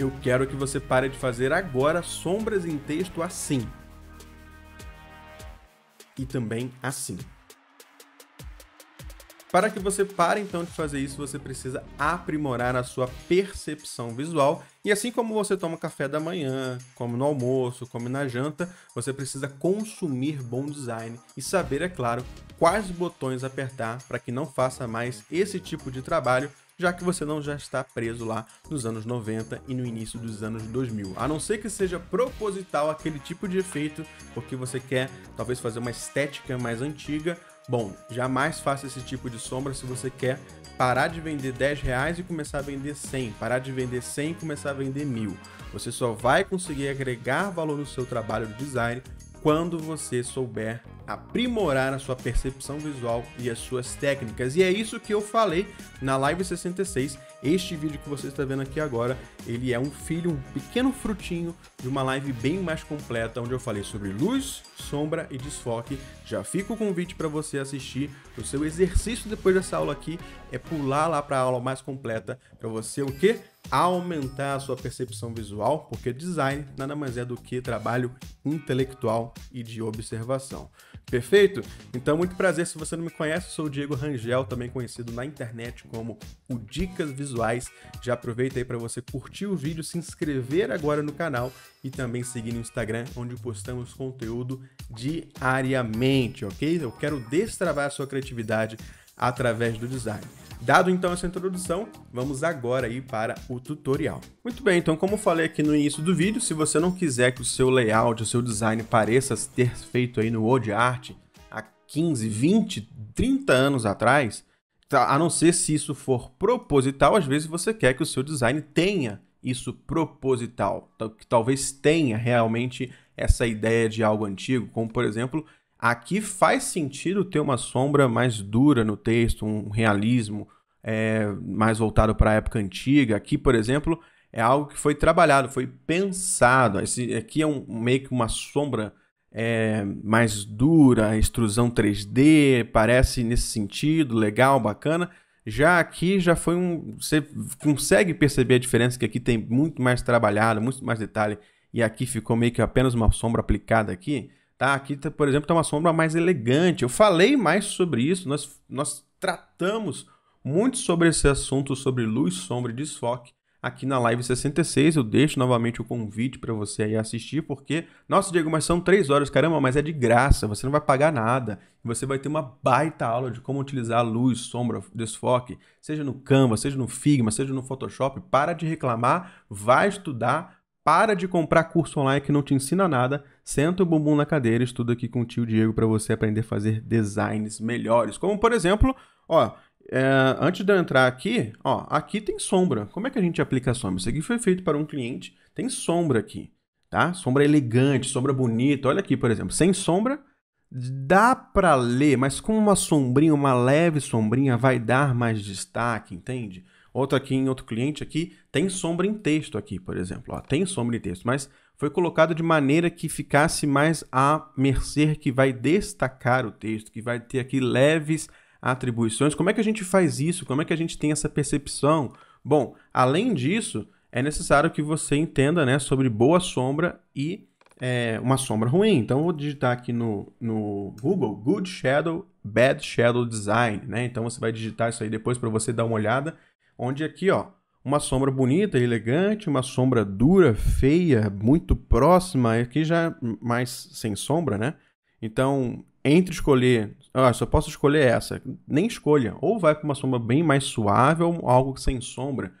Eu quero que você pare de fazer agora sombras em texto assim. E também assim. Para que você pare então de fazer isso, você precisa aprimorar a sua percepção visual. E assim como você toma café da manhã, come no almoço, come na janta, você precisa consumir bom design e saber, é claro, quais botões apertar para que não faça mais esse tipo de trabalho já que você não já está preso lá nos anos 90 e no início dos anos 2000. A não ser que seja proposital aquele tipo de efeito, porque você quer talvez fazer uma estética mais antiga. Bom, jamais é faça esse tipo de sombra se você quer parar de vender 10 reais e começar a vender 100, parar de vender 100 e começar a vender mil. Você só vai conseguir agregar valor no seu trabalho de design quando você souber aprimorar a sua percepção visual e as suas técnicas. E é isso que eu falei na Live 66. Este vídeo que você está vendo aqui agora, ele é um filho, um pequeno frutinho de uma live bem mais completa, onde eu falei sobre luz, sombra e desfoque. Já fica o convite para você assistir. O seu exercício depois dessa aula aqui é pular lá para a aula mais completa, para você o quê? aumentar a sua percepção visual, porque design nada mais é do que trabalho intelectual e de observação. Perfeito? Então, muito prazer. Se você não me conhece, sou o Diego Rangel, também conhecido na internet como o Dicas Visuais. Já aproveita aí para você curtir o vídeo, se inscrever agora no canal e também seguir no Instagram, onde postamos conteúdo diariamente, ok? Eu quero destravar a sua criatividade através do design. Dado então essa introdução, vamos agora ir para o tutorial. Muito bem, então como falei aqui no início do vídeo, se você não quiser que o seu layout, o seu design pareça ter feito aí no WordArt há 15, 20, 30 anos atrás, tá? a não ser se isso for proposital, às vezes você quer que o seu design tenha isso proposital, que talvez tenha realmente essa ideia de algo antigo, como por exemplo Aqui faz sentido ter uma sombra mais dura no texto, um realismo é, mais voltado para a época antiga. Aqui, por exemplo, é algo que foi trabalhado, foi pensado. Esse, aqui é um, meio que uma sombra é, mais dura, extrusão 3D, parece nesse sentido, legal, bacana. Já aqui já foi um. Você consegue perceber a diferença que aqui tem muito mais trabalhado, muito mais detalhe, e aqui ficou meio que apenas uma sombra aplicada aqui. Tá? Aqui, tá, por exemplo, tem tá uma sombra mais elegante. Eu falei mais sobre isso, nós, nós tratamos muito sobre esse assunto, sobre luz, sombra e desfoque, aqui na Live 66. Eu deixo novamente o convite para você aí assistir, porque, nossa, Diego, mas são três horas, caramba, mas é de graça, você não vai pagar nada. Você vai ter uma baita aula de como utilizar luz, sombra, desfoque, seja no Canva, seja no Figma, seja no Photoshop. Para de reclamar, vai estudar, para de comprar curso online que não te ensina nada Senta o bumbum na cadeira, estuda aqui com o tio Diego para você aprender a fazer designs melhores. Como, por exemplo, ó, é, antes de eu entrar aqui, ó, aqui tem sombra. Como é que a gente aplica a sombra? Isso aqui foi feito para um cliente, tem sombra aqui, tá? Sombra elegante, sombra bonita. Olha aqui, por exemplo, sem sombra, dá para ler, mas com uma sombrinha, uma leve sombrinha, vai dar mais destaque, entende? Entende? outro aqui em outro cliente aqui, tem sombra em texto aqui, por exemplo. Ó, tem sombra em texto, mas foi colocado de maneira que ficasse mais a mercê que vai destacar o texto, que vai ter aqui leves atribuições. Como é que a gente faz isso? Como é que a gente tem essa percepção? Bom, além disso, é necessário que você entenda né, sobre boa sombra e é, uma sombra ruim. Então, vou digitar aqui no, no Google Good Shadow, Bad Shadow Design. Né? Então, você vai digitar isso aí depois para você dar uma olhada Onde aqui, ó, uma sombra bonita, elegante, uma sombra dura, feia, muito próxima, aqui já é mais sem sombra, né? Então, entre escolher, ah, só posso escolher essa, nem escolha, ou vai para uma sombra bem mais suave ou algo sem sombra.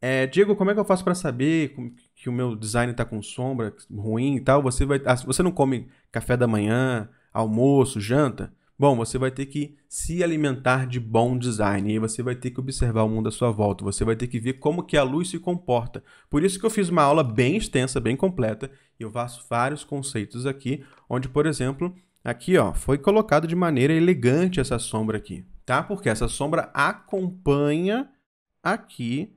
É, Diego, como é que eu faço para saber que o meu design está com sombra ruim e tal? Você vai, ah, você não come café da manhã, almoço, janta? Bom, você vai ter que se alimentar de bom design e você vai ter que observar o mundo à sua volta, você vai ter que ver como que a luz se comporta. Por isso que eu fiz uma aula bem extensa, bem completa, e eu faço vários conceitos aqui, onde, por exemplo, aqui ó, foi colocado de maneira elegante essa sombra aqui, tá? Porque essa sombra acompanha aqui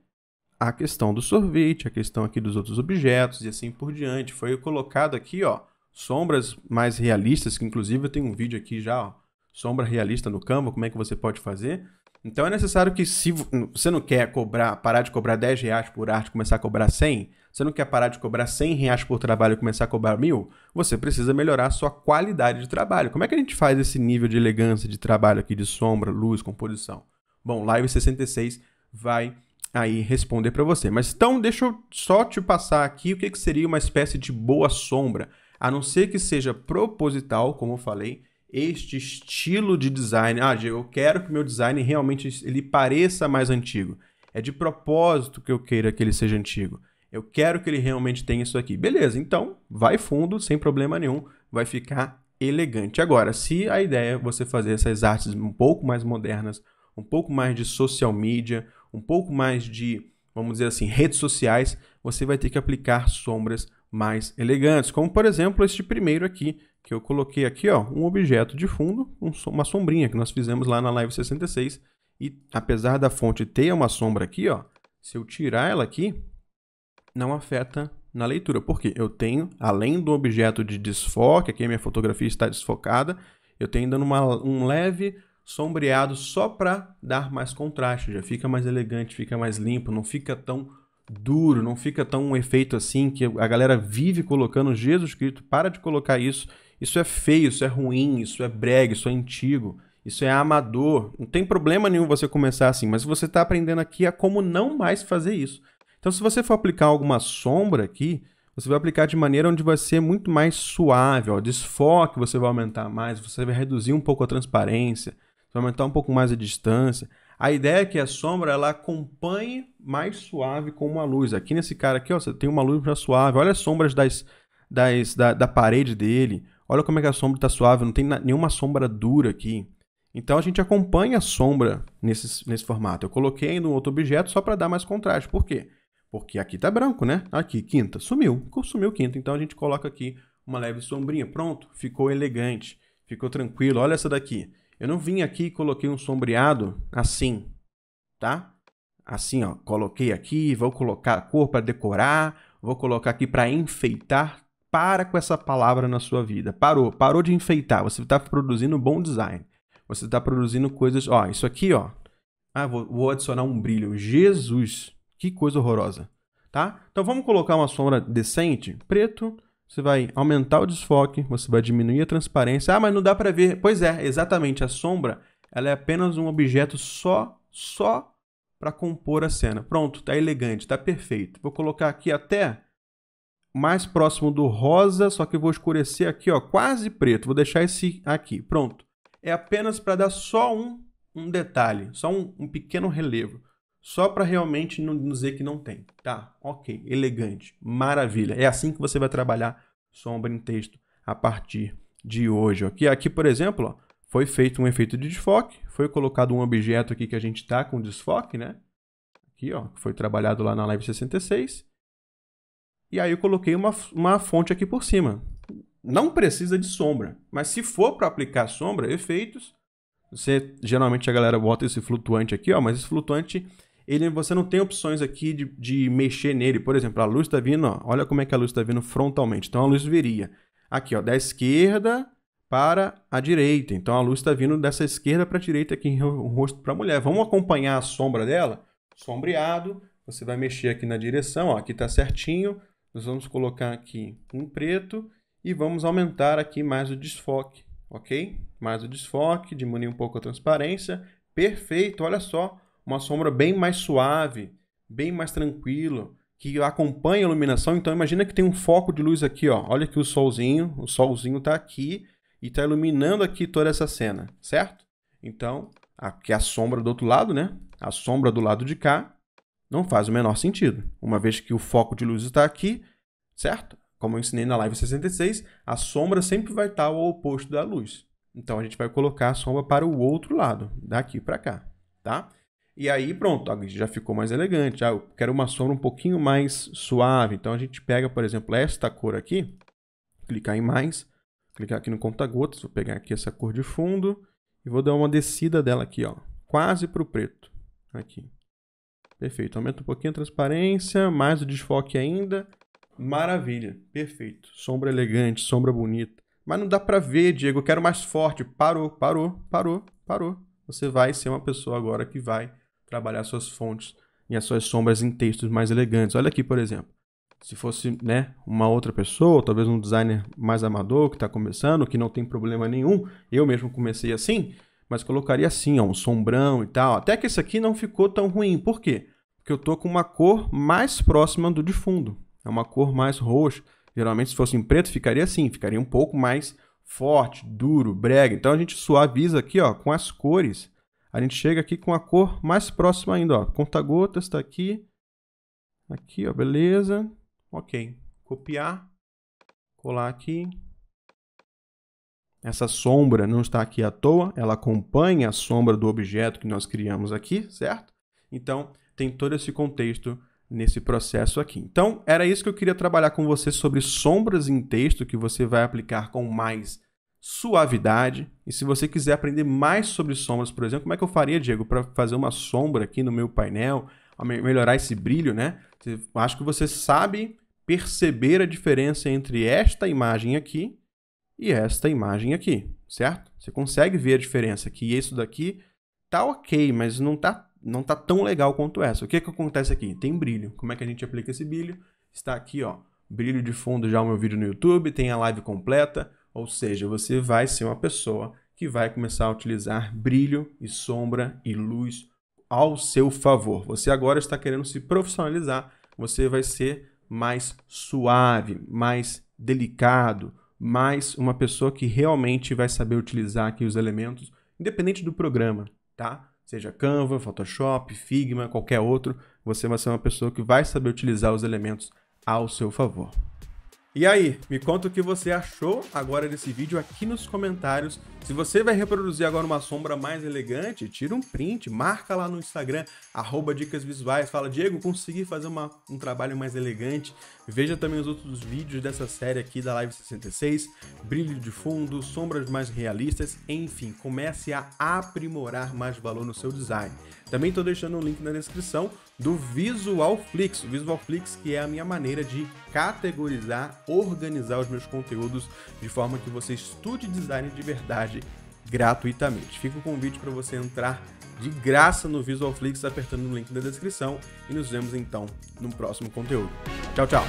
a questão do sorvete, a questão aqui dos outros objetos e assim por diante. Foi colocado aqui, ó, sombras mais realistas, que inclusive eu tenho um vídeo aqui já, ó, sombra realista no Canva, como é que você pode fazer. Então é necessário que se você não quer cobrar, parar de cobrar 10 reais por arte começar a cobrar 100, você não quer parar de cobrar 100 reais por trabalho e começar a cobrar mil, você precisa melhorar a sua qualidade de trabalho. Como é que a gente faz esse nível de elegância de trabalho aqui de sombra, luz, composição? Bom, Live 66 vai aí responder para você. Mas então deixa eu só te passar aqui o que, que seria uma espécie de boa sombra, a não ser que seja proposital, como eu falei, este estilo de design. Ah, eu quero que meu design realmente ele pareça mais antigo. É de propósito que eu queira que ele seja antigo. Eu quero que ele realmente tenha isso aqui. Beleza, então vai fundo, sem problema nenhum, vai ficar elegante. Agora, se a ideia é você fazer essas artes um pouco mais modernas, um pouco mais de social media, um pouco mais de, vamos dizer assim, redes sociais, você vai ter que aplicar sombras mais elegantes, como por exemplo este primeiro aqui, que eu coloquei aqui, ó, um objeto de fundo, um, uma sombrinha que nós fizemos lá na Live 66. E apesar da fonte ter uma sombra aqui, ó, se eu tirar ela aqui, não afeta na leitura, porque eu tenho, além do objeto de desfoque, aqui a minha fotografia está desfocada, eu tenho ainda uma, um leve sombreado só para dar mais contraste, já fica mais elegante, fica mais limpo, não fica tão duro, não fica tão um efeito assim que a galera vive colocando Jesus Cristo, para de colocar isso isso é feio, isso é ruim, isso é brega, isso é antigo, isso é amador. Não tem problema nenhum você começar assim, mas você está aprendendo aqui a como não mais fazer isso. Então, se você for aplicar alguma sombra aqui, você vai aplicar de maneira onde vai ser muito mais suave, ó, desfoque você vai aumentar mais, você vai reduzir um pouco a transparência, vai aumentar um pouco mais a distância. A ideia é que a sombra ela acompanhe mais suave com uma luz. Aqui nesse cara aqui, ó, você tem uma luz já suave. Olha as sombras das, das, da, da parede dele. Olha como é que a sombra está suave, não tem nenhuma sombra dura aqui. Então a gente acompanha a sombra nesse, nesse formato. Eu coloquei ainda um outro objeto só para dar mais contraste. Por quê? Porque aqui está branco, né? Aqui, quinta, sumiu. Sumiu quinta. Então a gente coloca aqui uma leve sombrinha. Pronto, ficou elegante, ficou tranquilo. Olha essa daqui. Eu não vim aqui e coloquei um sombreado assim, tá? Assim, ó. Coloquei aqui, vou colocar a cor para decorar, vou colocar aqui para enfeitar para com essa palavra na sua vida. Parou, parou de enfeitar. Você está produzindo bom design. Você está produzindo coisas. Ó, isso aqui, ó. Ah, vou, vou, adicionar um brilho. Jesus, que coisa horrorosa, tá? Então vamos colocar uma sombra decente, preto. Você vai aumentar o desfoque, você vai diminuir a transparência. Ah, mas não dá para ver. Pois é, exatamente. A sombra, ela é apenas um objeto só, só para compor a cena. Pronto, tá elegante, tá perfeito. Vou colocar aqui até mais próximo do rosa, só que vou escurecer aqui, ó, quase preto. Vou deixar esse aqui, pronto. É apenas para dar só um, um detalhe, só um, um pequeno relevo. Só para realmente não dizer que não tem. Tá, ok, elegante, maravilha. É assim que você vai trabalhar sombra em texto a partir de hoje. Aqui, aqui por exemplo, ó, foi feito um efeito de desfoque, foi colocado um objeto aqui que a gente está com desfoque, né? Aqui, ó, que foi trabalhado lá na Live 66. E aí eu coloquei uma, uma fonte aqui por cima. Não precisa de sombra, mas se for para aplicar sombra, efeitos, você geralmente a galera bota esse flutuante aqui, ó, mas esse flutuante ele, você não tem opções aqui de, de mexer nele. Por exemplo, a luz está vindo, ó, olha como é que a luz está vindo frontalmente. Então a luz viria aqui, ó, da esquerda para a direita. Então a luz está vindo dessa esquerda para a direita aqui o rosto para a mulher. Vamos acompanhar a sombra dela? Sombreado, você vai mexer aqui na direção, ó, aqui está certinho. Nós vamos colocar aqui um preto e vamos aumentar aqui mais o desfoque, ok? Mais o desfoque, diminuir um pouco a transparência. Perfeito, olha só, uma sombra bem mais suave, bem mais tranquilo, que acompanha a iluminação. Então imagina que tem um foco de luz aqui, ó. Olha aqui o solzinho, o solzinho está aqui e está iluminando aqui toda essa cena, certo? Então, aqui a sombra do outro lado, né? A sombra do lado de cá não faz o menor sentido, uma vez que o foco de luz está aqui, certo? Como eu ensinei na live 66, a sombra sempre vai estar ao oposto da luz. Então a gente vai colocar a sombra para o outro lado, daqui para cá, tá? E aí pronto, já ficou mais elegante. Ah, eu quero uma sombra um pouquinho mais suave. Então a gente pega, por exemplo, esta cor aqui, clicar em mais, clicar aqui no conta-gotas, vou pegar aqui essa cor de fundo e vou dar uma descida dela aqui, ó, quase para o preto, aqui. Perfeito. Aumenta um pouquinho a transparência, mais o desfoque ainda. Maravilha. Perfeito. Sombra elegante, sombra bonita. Mas não dá para ver, Diego. Eu quero mais forte. Parou, parou, parou, parou. Você vai ser uma pessoa agora que vai trabalhar suas fontes e as suas sombras em textos mais elegantes. Olha aqui, por exemplo. Se fosse né, uma outra pessoa, talvez um designer mais amador que está começando, que não tem problema nenhum, eu mesmo comecei assim, mas colocaria assim, ó, um sombrão e tal. Até que esse aqui não ficou tão ruim. Por quê? Porque eu tô com uma cor mais próxima do de fundo. É uma cor mais roxa. Geralmente, se fosse em preto, ficaria assim, ficaria um pouco mais forte, duro, brega. Então a gente suaviza aqui, ó, com as cores. A gente chega aqui com a cor mais próxima ainda, ó. Conta-gotas está aqui. Aqui, ó, beleza. Ok. Copiar. Colar aqui. Essa sombra não está aqui à toa, ela acompanha a sombra do objeto que nós criamos aqui, certo? Então, tem todo esse contexto nesse processo aqui. Então, era isso que eu queria trabalhar com você sobre sombras em texto que você vai aplicar com mais suavidade. E se você quiser aprender mais sobre sombras, por exemplo, como é que eu faria, Diego, para fazer uma sombra aqui no meu painel, melhorar esse brilho, né? Acho que você sabe perceber a diferença entre esta imagem aqui e esta imagem aqui, certo? Você consegue ver a diferença que isso daqui tá ok, mas não tá, não tá tão legal quanto essa. O que que acontece aqui? Tem brilho. Como é que a gente aplica esse brilho? Está aqui, ó, brilho de fundo já o meu vídeo no YouTube, tem a live completa, ou seja, você vai ser uma pessoa que vai começar a utilizar brilho e sombra e luz ao seu favor. Você agora está querendo se profissionalizar, você vai ser mais suave, mais delicado, mas uma pessoa que realmente vai saber utilizar aqui os elementos, independente do programa, tá? Seja Canva, Photoshop, Figma, qualquer outro, você vai ser uma pessoa que vai saber utilizar os elementos ao seu favor. E aí, me conta o que você achou agora desse vídeo aqui nos comentários. Se você vai reproduzir agora uma sombra mais elegante, tira um print, marca lá no Instagram, arroba dicas visuais, fala, Diego, consegui fazer uma, um trabalho mais elegante. Veja também os outros vídeos dessa série aqui da Live 66, brilho de fundo, sombras mais realistas, enfim, comece a aprimorar mais valor no seu design. Também estou deixando um link na descrição do Visual Flix, o Visual Flix que é a minha maneira de categorizar organizar os meus conteúdos de forma que você estude design de verdade gratuitamente. Fica o convite para você entrar de graça no Visualflix apertando o link da descrição e nos vemos então no próximo conteúdo. Tchau, tchau.